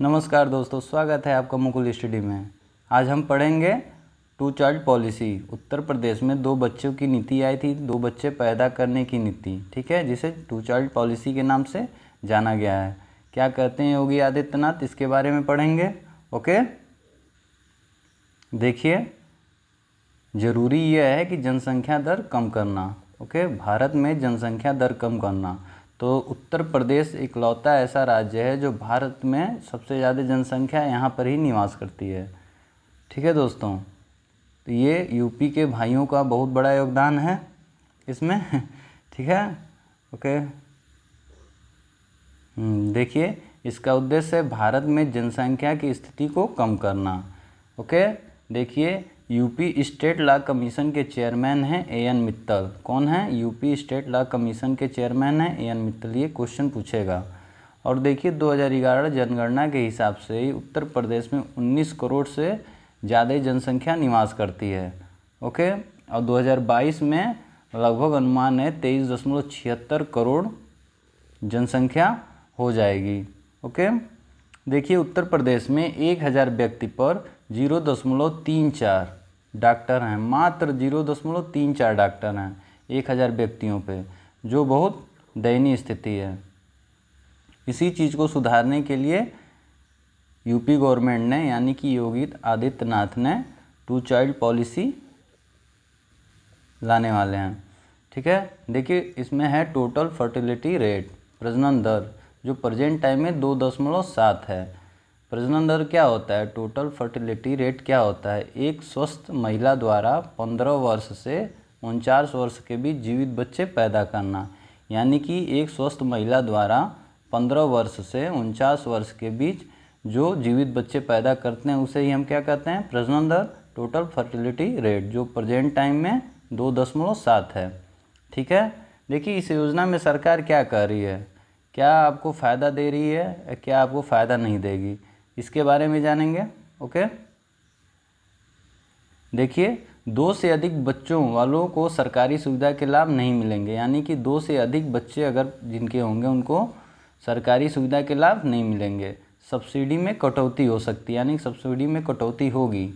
नमस्कार दोस्तों स्वागत है आपका मुकुल स्टडी में आज हम पढ़ेंगे two child policy Uttar Pradesh में दो बच्चों की नीति आई थी दो बच्चे पैदा करने की नीति ठीक है जिसे टू चाइल्ड पॉलिसी के नाम से जाना गया है क्या कहते हैं योगी आदित्यनाथ इसके बारे में पढ़ेंगे ओके देखिए ज़रूरी यह है कि जनसंख्या दर कम करना ओके भारत में जनसंख्या दर कम करना तो उत्तर प्रदेश इकलौता ऐसा राज्य है जो भारत में सबसे ज़्यादा जनसंख्या यहाँ पर ही निवास करती है ठीक है दोस्तों तो ये यूपी के भाइयों का बहुत बड़ा योगदान है इसमें ठीक है ओके हम्म, देखिए इसका उद्देश्य है भारत में जनसंख्या की स्थिति को कम करना ओके देखिए यूपी स्टेट लॉ कमीशन के चेयरमैन हैं ए एन मित्तल कौन है यूपी स्टेट लॉ कमीशन के चेयरमैन हैं ए एन मित्तल ये क्वेश्चन पूछेगा और देखिए 2011 जनगणना के हिसाब से ही उत्तर प्रदेश में 19 करोड़ से ज़्यादा जनसंख्या निवास करती है ओके और 2022 में लगभग अनुमान है तेईस दशमलव छिहत्तर करोड़ जनसंख्या हो जाएगी ओके देखिए उत्तर प्रदेश में एक हज़ार व्यक्ति पर जीरो दशमलव तीन चार डॉक्टर हैं मात्र जीरो दशमलव तीन चार डॉक्टर हैं एक हज़ार व्यक्तियों पे जो बहुत दयनीय स्थिति है इसी चीज़ को सुधारने के लिए यूपी गवर्नमेंट ने यानी कि योगी आदित्यनाथ ने टू चाइल्ड पॉलिसी लाने वाले हैं ठीक है देखिए इसमें है टोटल फर्टिलिटी रेट प्रजनन दर जो प्रेजेंट टाइम में दो दशमलव सात है प्रजनन दर क्या होता है टोटल फर्टिलिटी रेट क्या होता है एक स्वस्थ महिला द्वारा पंद्रह वर्ष से उनचास वर्ष के बीच जीवित बच्चे पैदा करना यानी कि एक स्वस्थ महिला द्वारा पंद्रह वर्ष से उनचास वर्ष के बीच जो जीवित बच्चे पैदा करते हैं उसे ही हम क्या कहते हैं प्रजनन दर टोटल फर्टिलिटी रेट जो प्रजेंट टाइम में दो दशमलव सात है ठीक है देखिए इस योजना में सरकार क्या कर रही है क्या आपको फ़ायदा दे रही है क्या आपको फ़ायदा नहीं देगी इसके बारे में जानेंगे ओके देखिए दो से अधिक बच्चों वालों को सरकारी सुविधा के लाभ नहीं मिलेंगे यानी कि दो से अधिक बच्चे अगर जिनके होंगे उनको सरकारी सुविधा के लाभ नहीं मिलेंगे सब्सिडी में कटौती हो सकती है यानी सब्सिडी में कटौती होगी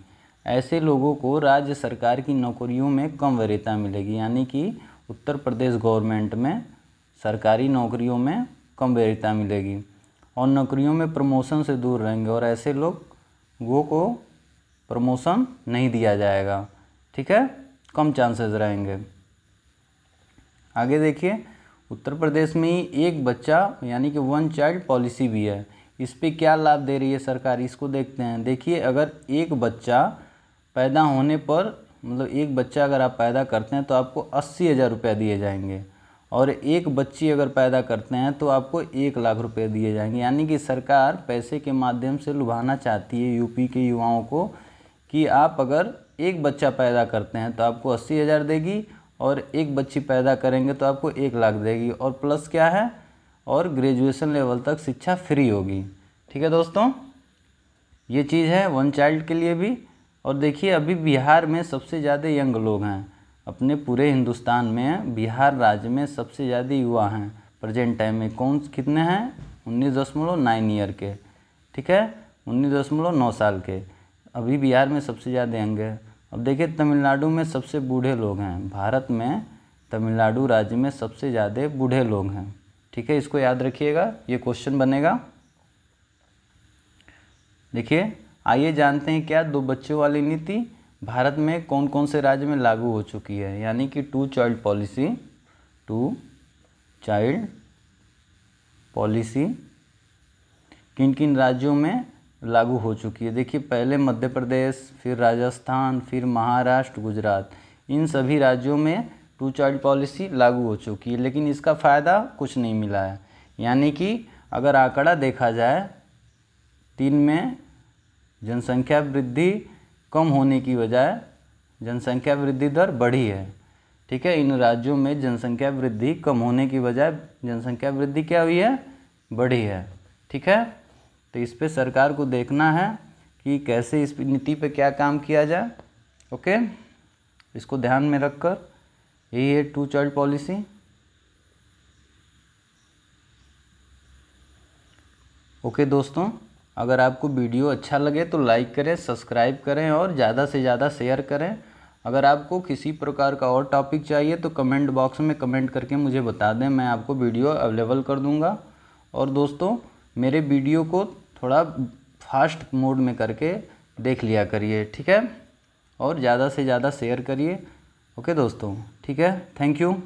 ऐसे लोगों को राज्य सरकार की नौकरियों में कम वरीयता मिलेगी यानी कि उत्तर प्रदेश गवर्नमेंट में सरकारी नौकरियों में कम वरीयता मिलेगी और नौकरियों में प्रमोशन से दूर रहेंगे और ऐसे लोग वो को प्रमोशन नहीं दिया जाएगा ठीक है कम चांसेस रहेंगे आगे देखिए उत्तर प्रदेश में ही एक बच्चा यानी कि वन चाइल्ड पॉलिसी भी है इस पर क्या लाभ दे रही है सरकार इसको देखते हैं देखिए अगर एक बच्चा पैदा होने पर मतलब एक बच्चा अगर आप पैदा करते हैं तो आपको अस्सी हज़ार रुपया दिए जाएंगे और एक बच्ची अगर पैदा करते हैं तो आपको एक लाख रुपए दिए जाएंगे यानी कि सरकार पैसे के माध्यम से लुभाना चाहती है यूपी के युवाओं को कि आप अगर एक बच्चा पैदा करते हैं तो आपको अस्सी हज़ार देगी और एक बच्ची पैदा करेंगे तो आपको एक लाख देगी और प्लस क्या है और ग्रेजुएशन लेवल तक शिक्षा फ्री होगी ठीक है दोस्तों ये चीज़ है वन चाइल्ड के लिए भी और देखिए अभी बिहार में सबसे ज़्यादा यंग लोग हैं अपने पूरे हिंदुस्तान में बिहार राज्य में सबसे ज़्यादा युवा हैं प्रेजेंट टाइम में कौन कितने हैं उन्नीस दशमलव नाइन ईयर के ठीक है उन्नीस दशमलव नौ साल के अभी बिहार में सबसे ज़्यादा यंग है अब देखिए तमिलनाडु में सबसे बूढ़े लोग हैं भारत में तमिलनाडु राज्य में सबसे ज़्यादा बूढ़े लोग हैं ठीक है इसको याद रखिएगा ये क्वेश्चन बनेगा देखिए आइए जानते हैं क्या दो बच्चों वाली नीति भारत में कौन कौन से राज्य में लागू हो चुकी है यानी कि two child policy two child policy किन किन राज्यों में लागू हो चुकी है देखिए पहले मध्य प्रदेश फिर राजस्थान फिर महाराष्ट्र गुजरात इन सभी राज्यों में टू चाइल्ड पॉलिसी लागू हो चुकी है लेकिन इसका फ़ायदा कुछ नहीं मिला है यानी कि अगर आंकड़ा देखा जाए तीन में जनसंख्या वृद्धि कम होने की बजाय जनसंख्या वृद्धि दर बढ़ी है ठीक है इन राज्यों में जनसंख्या वृद्धि कम होने की बजाय जनसंख्या वृद्धि क्या हुई है बढ़ी है ठीक है तो इस पर सरकार को देखना है कि कैसे इस नीति पे क्या काम किया जाए ओके इसको ध्यान में रखकर यही है टू चाइल्ड पॉलिसी ओके दोस्तों अगर आपको वीडियो अच्छा लगे तो लाइक करें सब्सक्राइब करें और ज़्यादा से ज़्यादा शेयर करें अगर आपको किसी प्रकार का और टॉपिक चाहिए तो कमेंट बॉक्स में कमेंट करके मुझे बता दें मैं आपको वीडियो अवेलेबल कर दूँगा और दोस्तों मेरे वीडियो को थोड़ा फास्ट मोड में करके देख लिया करिए ठीक है और ज़्यादा से ज़्यादा शेयर करिए ओके दोस्तों ठीक है थैंक यू